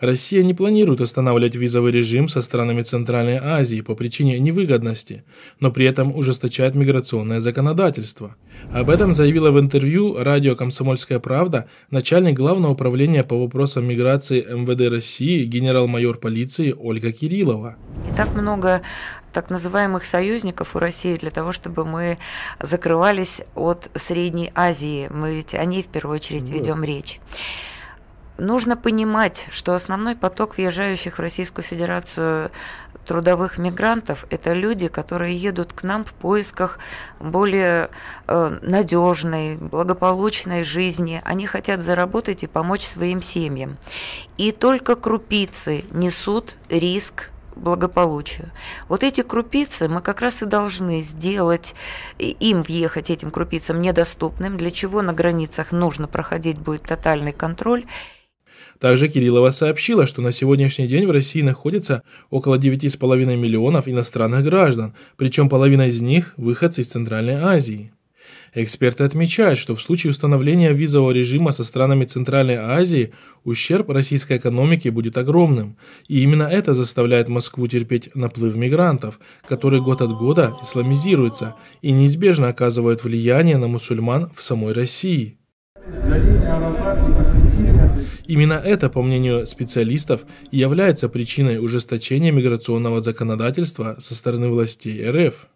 Россия не планирует останавливать визовый режим со странами Центральной Азии по причине невыгодности, но при этом ужесточает миграционное законодательство. Об этом заявила в интервью радио «Комсомольская правда» начальник Главного управления по вопросам миграции МВД России генерал-майор полиции Ольга Кириллова. И так много так называемых союзников у России для того, чтобы мы закрывались от Средней Азии. Мы ведь о ней в первую очередь да. ведем речь нужно понимать, что основной поток въезжающих в Российскую Федерацию трудовых мигрантов – это люди, которые едут к нам в поисках более э, надежной, благополучной жизни. Они хотят заработать и помочь своим семьям. И только крупицы несут риск благополучию. Вот эти крупицы мы как раз и должны сделать им въехать, этим крупицам недоступным, для чего на границах нужно проходить будет тотальный контроль. Также Кириллова сообщила, что на сегодняшний день в России находится около 9,5 миллионов иностранных граждан, причем половина из них – выходцы из Центральной Азии. Эксперты отмечают, что в случае установления визового режима со странами Центральной Азии ущерб российской экономике будет огромным, и именно это заставляет Москву терпеть наплыв мигрантов, который год от года исламизируется и неизбежно оказывает влияние на мусульман в самой России. Дали Именно это, по мнению специалистов, является причиной ужесточения миграционного законодательства со стороны властей РФ.